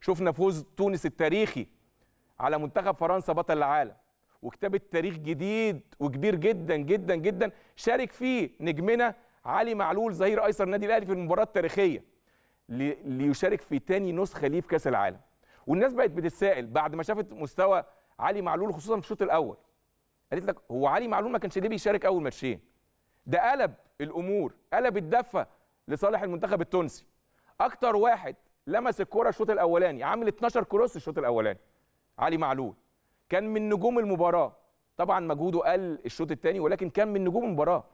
شفنا فوز تونس التاريخي على منتخب فرنسا بطل العالم وكتاب التاريخ جديد وكبير جدا جدا جدا شارك فيه نجمنا علي معلول ظهير ايسر النادي الاهلي في المباراه التاريخيه ليشارك في تاني نسخه ليه في كاس العالم والناس بقت بتتساءل بعد ما شافت مستوى علي معلول خصوصا في الشوط الاول قالت لك هو علي معلول ما كانش ليه بيشارك اول ماتشين ده قلب الامور قلب الدفه لصالح المنتخب التونسي اكتر واحد لمس الكره الشوط الاولاني عامل 12 كروس الشوط الاولاني علي معلول كان من نجوم المباراه طبعا مجهوده قل الشوط الثاني ولكن كان من نجوم المباراه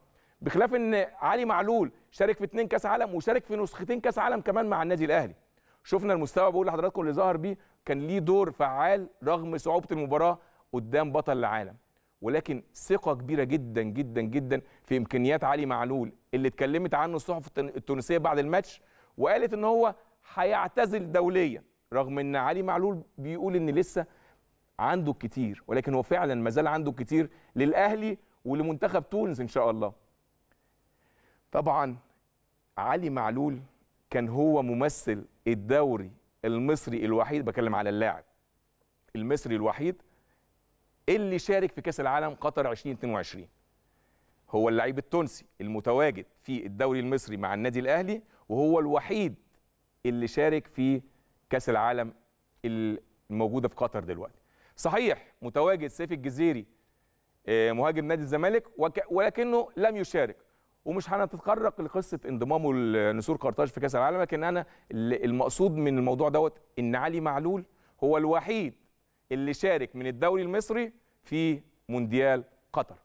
بخلاف ان علي معلول شارك في اثنين كاس عالم وشارك في نسختين كاس عالم كمان مع النادي الاهلي شفنا المستوى بقول لحضراتكم اللي ظهر بيه كان ليه دور فعال رغم صعوبه المباراه قدام بطل العالم ولكن ثقه كبيره جدا جدا جدا في امكانيات علي معلول اللي اتكلمت عنه الصحف التونسيه بعد الماتش وقالت ان هو هيعتزل دوليا رغم ان علي معلول بيقول ان لسه عنده كتير ولكن هو فعلا ما زال عنده كتير للاهلي ولمنتخب تونس ان شاء الله طبعا علي معلول كان هو ممثل الدوري المصري الوحيد بكلم على اللاعب المصري الوحيد اللي شارك في كاس العالم قطر 2022 هو اللعيب التونسي المتواجد في الدوري المصري مع النادي الاهلي وهو الوحيد اللي شارك في كاس العالم الموجوده في قطر دلوقتي صحيح متواجد سيف الجزيري آه، مهاجم نادي الزمالك ولكنه لم يشارك ومش هنتطرق لقصه انضمامه لنسور قرطاج في كاس العالم لكن انا المقصود من الموضوع دوت ان علي معلول هو الوحيد اللي شارك من الدوري المصري في مونديال قطر